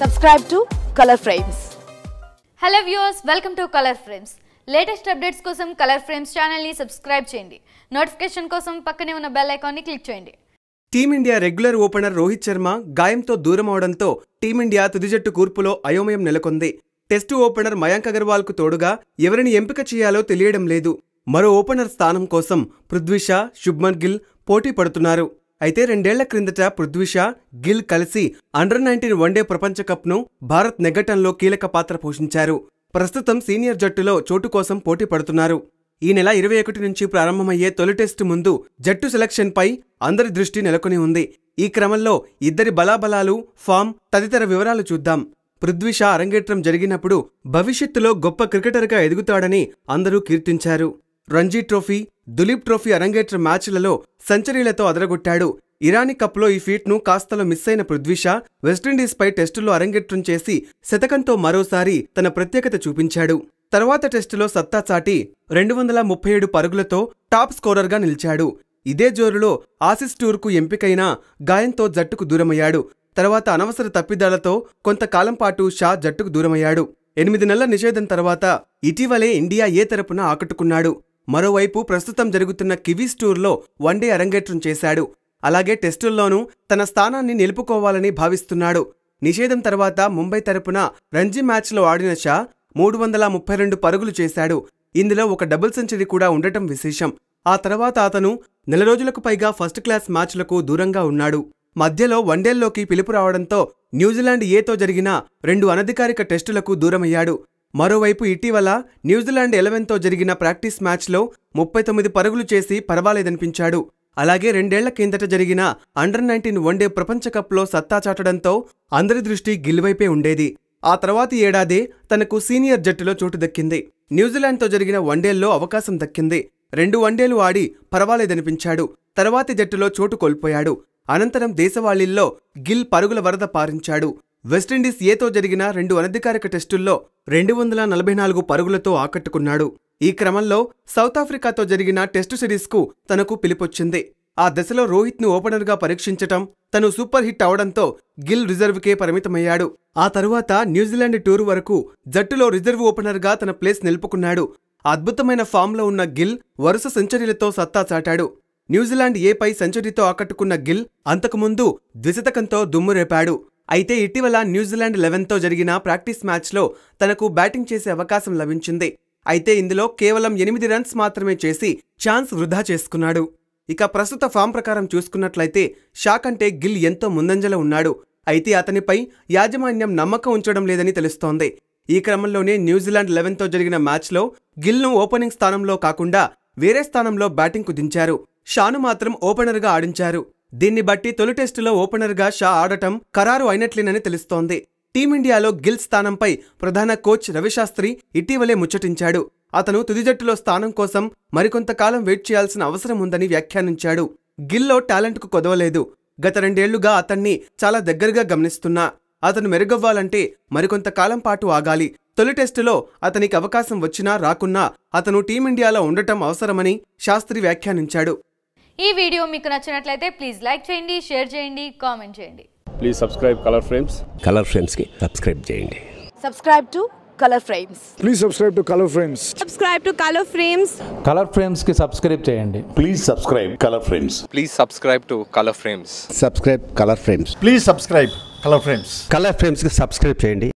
subscribe to Colour Frames hello viewers welcome to Colour Frames latest updates కోసం Colour Frames ఛానల్ని subscribe చేయండి notification కోసం పక్కనే ఉన్న బెల్ ఐకాన్ని క్లిక్ చేయండి team India regular opener Rohit Sharma గాయంతో దూరం అవడంతో టీమిండియా తుది జట్టు కూర్పులో అయోమయం నెలకొంది టెస్టు ఓపెనర్ మయాంక్ అగర్వాల్కు తోడుగా ఎవరిని ఎంపిక చేయాలో తెలియడం లేదు మరో ఓపెనర్ స్థానం కోసం పృథ్వీషా శుభ్మన్ గిల్ పోటీ పడుతున్నారు అయితే రెండేళ్ల క్రిందట పృథ్విషా గిల్ కలిసి అండర్ నైన్టీన్ వన్డే ప్రపంచ కప్ను భారత్ నెగ్గటంలో కీలక పాత్ర పోషించారు ప్రస్తుతం సీనియర్ జట్టులో చోటు కోసం పోటీ పడుతున్నారు ఈ నెల ఇరవై ఒకటి నుంచి ప్రారంభమయ్యే తొలి టెస్టు ముందు జట్టు సెలక్షన్పై అందరి దృష్టి నెలకొని ఉంది ఈ క్రమంలో ఇద్దరి బలాబలాలు ఫామ్ తదితర వివరాలు చూద్దాం పృథ్వీషా అరంగేట్రం జరిగినప్పుడు భవిష్యత్తులో గొప్ప క్రికెటర్గా ఎదుగుతాడని అందరూ కీర్తించారు రంజీ ట్రోఫీ దులీప్ ట్రోఫీ అరంగేట్ర మ్యాచ్లలో సెంచరీలతో అదరగొట్టాడు ఇరానీ కప్లో ఈ ఫీట్ను కాస్తలో మిస్ అయిన పృథ్వీషా వెస్టిండీస్పై టెస్టులో అరంగేట్రం చేసి శతకంతో మరోసారి తన ప్రత్యేకత చూపించాడు తర్వాత టెస్టులో సత్తా చాటి రెండు వందల ముప్పై ఏడు పరుగులతో టాప్ స్కోరర్గా నిలిచాడు ఇదే జోరులో ఆసిస్ టూర్కు ఎంపికైన గాయంతో జట్టుకు దూరమయ్యాడు తర్వాత అనవసర తప్పిదాలతో కొంతకాలం పాటు షా జట్టుకు దూరమయ్యాడు ఎనిమిది నెలల నిషేధం తర్వాత ఇటీవలే ఇండియా ఏ తరపున ఆకట్టుకున్నాడు మరోవైపు ప్రస్తుతం జరుగుతున్న కివీస్ టూర్లో వన్డే అరంగేట్రం చేశాడు అలాగే టెస్టుల్లోనూ తన స్థానాన్ని నిలుపుకోవాలని భావిస్తున్నాడు నిషేధం తర్వాత ముంబై తరపున రంజీ మ్యాచ్లో ఆడిన షా మూడు వందల ముప్పై రెండు పరుగులు చేశాడు ఇందులో ఒక డబుల్ సెంచరీ కూడా ఉండటం విశేషం ఆ తర్వాత అతను నెల రోజులకు పైగా ఫస్ట్ క్లాస్ మ్యాచ్లకు దూరంగా ఉన్నాడు మధ్యలో వన్డేల్లోకి పిలుపు రావడంతో న్యూజిలాండ్ ఏతో జరిగిన రెండు అనధికారిక టెస్టులకు దూరమయ్యాడు మరోవైపు ఇటీవల న్యూజిలాండ్ ఎలెవెన్తో జరిగిన ప్రాక్టీస్ మ్యాచ్లో ముప్పై తొమ్మిది పరుగులు చేసి పర్వాలేదనిపించాడు అలాగే రెండేళ్ల కిందట జరిగిన అండర్ నైన్టీన్ వన్డే ప్రపంచ కప్లో సత్తా చాటడంతో అందరి దృష్టి గిల్వైపే ఉండేది ఆ తర్వాతి ఏడాది తనకు సీనియర్ జట్టులో చోటు దక్కింది న్యూజిలాండ్తో జరిగిన వన్డేల్లో అవకాశం దక్కింది రెండు వన్డేలు ఆడి పర్వాలేదనిపించాడు తర్వాతి జట్టులో చోటు కోల్పోయాడు అనంతరం దేశవాళీల్లో గిల్ పరుగుల వరద పారించాడు వెస్టిండీస్ ఏతో జరిగిన రెండు అనధికారిక టెస్టుల్లో రెండు వందల నలభై నాలుగు పరుగులతో ఆకట్టుకున్నాడు ఈ క్రమంలో సౌత్ ఆఫ్రికాతో జరిగిన టెస్టు సిరీస్కు తనకు పిలిపొచ్చింది ఆ దశలో రోహిత్ను ఓపెనర్గా పరీక్షించటం తను సూపర్ హిట్ అవడంతో గిల్ రిజర్వ్కే పరిమితమయ్యాడు ఆ తరువాత న్యూజిలాండ్ టూర్ వరకు జట్టులో రిజర్వ్ ఓపెనర్గా తన ప్లేస్ నిలుపుకున్నాడు అద్భుతమైన ఫామ్లో ఉన్న గిల్ వరుస సెంచరీలతో సత్తా చాటాడు న్యూజిలాండ్ ఏపై సెంచరీతో ఆకట్టుకున్న గిల్ అంతకుముందు ద్విశతకంతో దుమ్మురేపాడు అయితే ఇటీవల న్యూజిలాండ్ లెవెన్తో జరిగిన ప్రాక్టీస్ మ్యాచ్లో తనకు బ్యాటింగ్ చేసే అవకాశం లభించింది అయితే ఇందులో కేవలం ఎనిమిది రన్స్ మాత్రమే చేసి ఛాన్స్ వృధా చేసుకున్నాడు ఇక ప్రస్తుత ఫామ్ ప్రకారం చూసుకున్నట్లయితే షా కంటే గిల్ ఎంతో ముందంజలో ఉన్నాడు అయితే అతనిపై యాజమాన్యం నమ్మకం ఉంచడం లేదని తెలుస్తోంది ఈ క్రమంలోనే న్యూజిలాండ్ లెవెన్తో జరిగిన మ్యాచ్లో గిల్ను ఓపెనింగ్ స్థానంలో కాకుండా వేరే స్థానంలో బ్యాటింగ్కు దించారు షాను మాత్రం ఓపెనర్గా ఆడించారు దీన్ని బట్టి తొలి టెస్టులో ఓపెనర్గా షా ఆడటం ఖరారు అయినట్లేనని తెలుస్తోంది టీమిండియాలో గిల్ స్థానంపై ప్రధాన కోచ్ రవిశాస్త్రి ఇటీవలే ముచ్చటించాడు అతను తుది జట్టులో స్థానం కోసం మరికొంతకాలం వెయిట్ చేయాల్సిన అవసరం ఉందని వ్యాఖ్యానించాడు గిల్లో టాలెంట్కు కొదవలేదు గత రెండేళ్లుగా అతన్ని చాలా దగ్గరగా గమనిస్తున్నా అతను మెరుగవ్వాలంటే మరికొంతకాలం పాటు ఆగాలి తొలి టెస్టులో అతనికి అవకాశం వచ్చినా రాకున్నా అతను టీమిండియాలో ఉండటం అవసరమని శాస్త్రి వ్యాఖ్యానించాడు ఈ వీడియో మీకు నచ్చినట్లయితే ప్లీజ్ లైక్ చేయండి షేర్ చేయండి కామెంట్ చేయండి please subscribe Colour Frames Colour Frames కి సబ్స్క్రైబ్ చేయండి subscribe to Colour Frames please subscribe to Colour Frames subscribe to Colour Frames Colour Frames కి సబ్స్క్రైబ్ చేయండి please subscribe Colour Frames please subscribe to Colour Frames subscribe Colour Frames please subscribe Colour Frames Colour Frames కి subscribe చేయండి